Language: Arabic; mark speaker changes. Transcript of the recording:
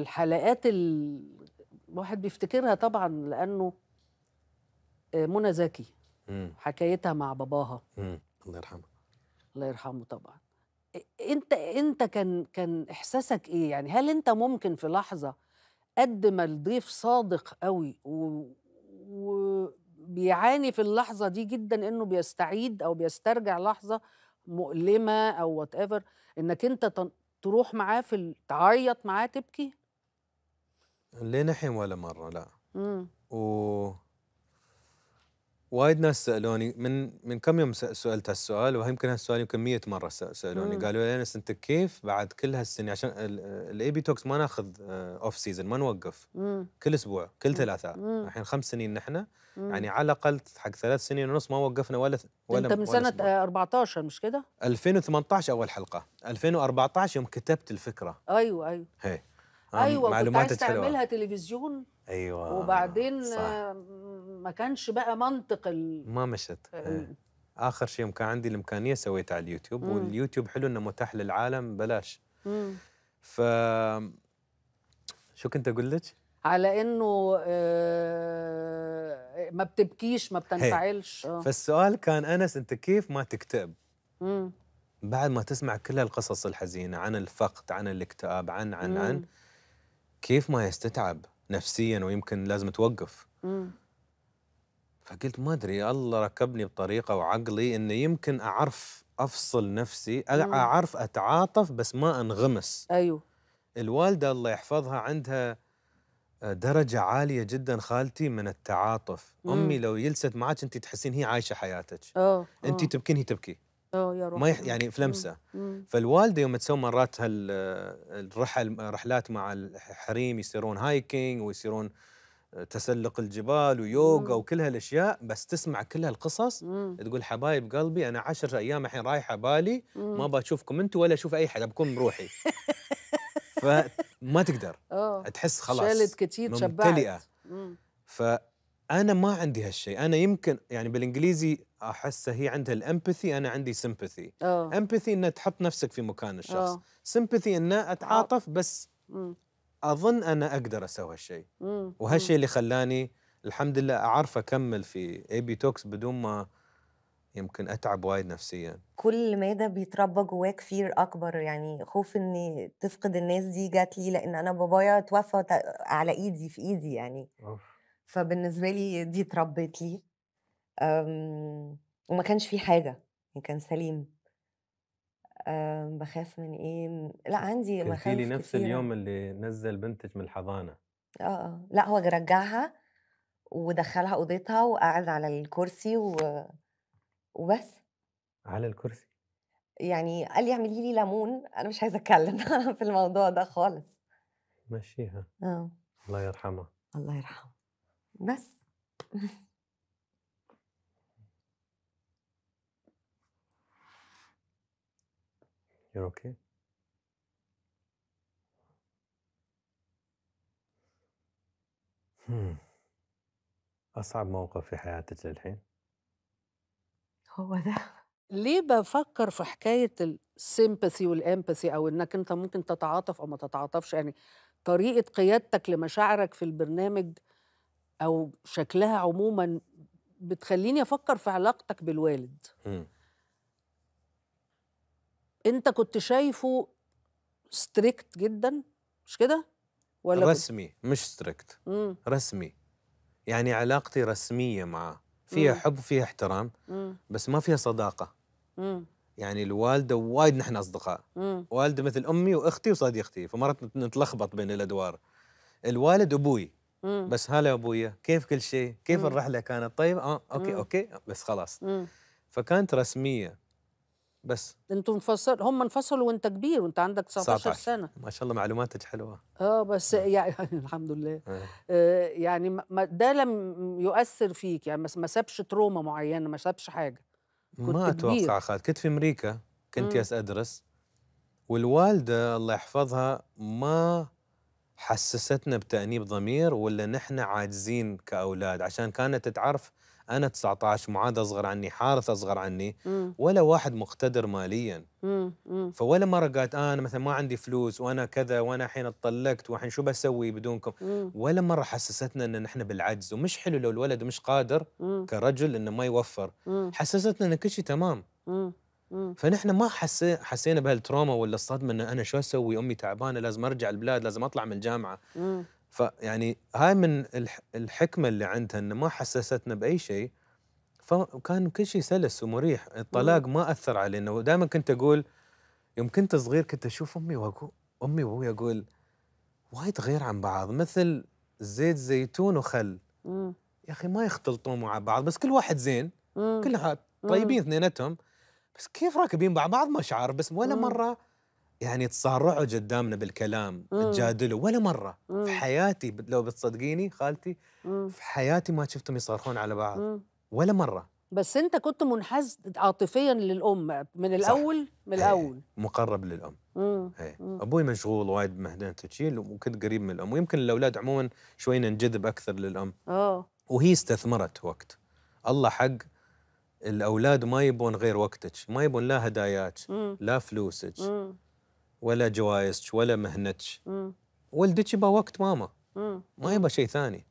Speaker 1: الحلقات الواحد بيفتكرها طبعا لانه آه، منى زكي حكايتها مع باباها
Speaker 2: الله يرحمه
Speaker 1: الله يرحمه طبعا انت انت كان كان احساسك ايه يعني هل انت ممكن في لحظه قد ما الضيف صادق قوي وبيعاني و... في اللحظه دي جدا انه بيستعيد او بيسترجع لحظه مؤلمه او وات ايفر انك انت تروح معاه في تعيط معاه تبكي؟
Speaker 2: الحين ولا مرة لا امم و وايد ناس سالوني من من كم يوم سالت هالسؤال ويمكن هالسؤال يمكن 100 مره سالوني مم. قالوا لي انس انت كيف بعد كل هالسنين عشان الاي بي توكس ما ناخذ اوف آه، سيزون ما نوقف مم. كل اسبوع كل ثلاثاء الحين خمس سنين نحن يعني على الاقل حق ثلاث سنين ونص ما وقفنا ولا ولا انت من ولا
Speaker 1: سنه 14 مش كده
Speaker 2: 2018 اول حلقه 2014 يوم كتبت الفكره ايوه ايوه هي ايوه كنت عايز تعملها
Speaker 1: تلفزيون ايوه وبعدين صح. آه، ما كانش بقى منطق ال...
Speaker 2: ما مشت ال... إيه. اخر شيء يوم كان عندي الامكانيه سويت على اليوتيوب مم. واليوتيوب حلو انه متاح للعالم بلاش مم. ف شو كنت اقول لك
Speaker 1: على انه آه ما بتبكيش ما بتنفعلش آه.
Speaker 2: فالسؤال كان انس انت كيف ما تكتئب بعد ما تسمع كل هالقصص الحزينه عن الفقد عن الاكتئاب عن عن مم. عن كيف ما يستتعب نفسيا ويمكن لازم توقف مم. فقلت ما ادري الله ركبني بطريقه وعقلي انه يمكن اعرف افصل نفسي اعرف اتعاطف بس ما انغمس ايوه الوالده الله يحفظها عندها آه، درجة عالية جدا خالتي من التعاطف، مم. أمي لو يلست معك أنت تحسين هي عايشة حياتك.
Speaker 1: أوه. أنت
Speaker 2: تبكين هي تبكي.
Speaker 1: أوه يا روح. ما يح... يعني في لمسة.
Speaker 2: فالوالدة يوم تسوي مرات هالرحل آه، رحلات مع الحريم يصيرون هايكينج ويصيرون تسلق الجبال ويوغا وكل هالاشياء بس تسمع كل هالقصص مم. تقول حبايب قلبي انا عشر ايام الحين رايحه بالي مم. ما بشوفكم انتم ولا اشوف اي حد بكون بروحي فما تقدر أوه. تحس خلاص شالت كتير ممتلئه فانا ما عندي هالشيء انا يمكن يعني بالانجليزي احس هي عندها الامباثي انا عندي سمباثي امباثي انه تحط نفسك في مكان الشخص سمباثي انه اتعاطف بس مم. اظن انا اقدر اسوي هالشيء وهالشيء اللي خلاني الحمد لله اعرف اكمل في اي بي توكس بدون ما يمكن اتعب وايد نفسيا كل ما ده بيتربى جواك فير اكبر يعني خوف اني تفقد الناس دي جات لي لان انا بابايا توفى على ايدي في ايدي يعني أوف. فبالنسبه لي دي اتربت لي وما كانش في حاجه يعني كان سليم آه، بخاف من ايه لا عندي مخاوف لي نفس كتيرة. اليوم اللي نزل بنتك من الحضانه اه اه لا هو رجعها ودخلها اوضتها وقعد على الكرسي و... وبس على الكرسي يعني قال لي اعملي لي ليمون انا مش عايزه اتكلم في الموضوع ده خالص مشيها اه الله يرحمها الله يرحمه بس You're okay? أصعب موقف في حياتك للحين؟
Speaker 1: هو ده ليه بفكر في حكاية السيمباثي والامباثي أو إنك أنت ممكن تتعاطف أو ما تتعاطفش يعني طريقة قيادتك لمشاعرك في البرنامج أو شكلها عموما بتخليني أفكر في علاقتك بالوالد. انت كنت شايفه ستريكت جدا مش كده
Speaker 2: ولا رسمي كنت؟ مش ستريكت مم. رسمي يعني علاقتي رسميه معاه فيها مم. حب فيها احترام مم. بس ما فيها صداقه مم. يعني الوالده وايد نحن اصدقاء مم. والده مثل امي واختي وصديقتي فمرات نتلخبط بين الادوار الوالد ابوي مم. بس هلا ابويا كيف كل شيء كيف مم. الرحله كانت طيب اه اوكي مم. اوكي بس خلاص مم. فكانت رسميه بس
Speaker 1: انتوا انفصلوا هم انفصلوا وانت كبير وانت عندك 19 سنه
Speaker 2: ما شاء الله معلوماتك حلوه
Speaker 1: اه بس يعني الحمد لله آه. آه يعني ما ده لم يؤثر فيك يعني ما سابش تروما معينه ما سابش حاجه
Speaker 2: كنت ما كبير. اتوقع خالد كنت في امريكا كنت ياس ادرس والوالده الله يحفظها ما حسستنا بتانيب ضمير ولا نحن عاجزين كاولاد عشان كانت تعرف انا 19 معاذ اصغر عني حارث اصغر عني ولا واحد مقتدر ماليا فولا مره قالت آه انا مثلا ما عندي فلوس وانا كذا وانا الحين اتطلقت والحين شو بسوي بدونكم ولا مره حسستنا ان نحن بالعجز ومش حلو لو الولد مش قادر كرجل انه ما يوفر حسستنا ان كل شيء تمام فنحن ما حسي حسينا بهالتروما ولا الصدمه ان انا شو اسوي امي تعبانه لازم ارجع البلاد لازم اطلع من الجامعه فيعني هاي من الحكمه اللي عندها انه ما حسستنا باي شيء فكان كل شيء سلس ومريح الطلاق ما اثر علينا ودائما كنت اقول يوم كنت صغير كنت اشوف امي واقول امي وابوي اقول وايد غير عن بعض مثل زيت زيتون وخل يا اخي ما يختلطون مع بعض بس كل واحد زين كلها طيبين اثنيناتهم بس كيف راكبين مع بعض ما شعر بس ولا مره يعني تصارعوا قدامنا بالكلام تجادلوا ولا مره مم. في حياتي لو بتصدقيني خالتي مم. في حياتي ما شفتهم يصارخون على بعض مم. ولا مره
Speaker 1: بس انت كنت منحاز عاطفيا للام من الاول صح. من إيه، الاول
Speaker 2: مقرب للام هي. إيه. ابوي مشغول وايد بمهنه تشيل وكنت قريب من الام ويمكن الاولاد عموما شوي ننجذب اكثر للام اه وهي استثمرت وقت الله حق الاولاد ما يبون غير وقتك ما يبون لا هداياك لا فلوسك ولا جوايزك ولا مهنتك ولدك يبى وقت ماما ما يبى شيء ثاني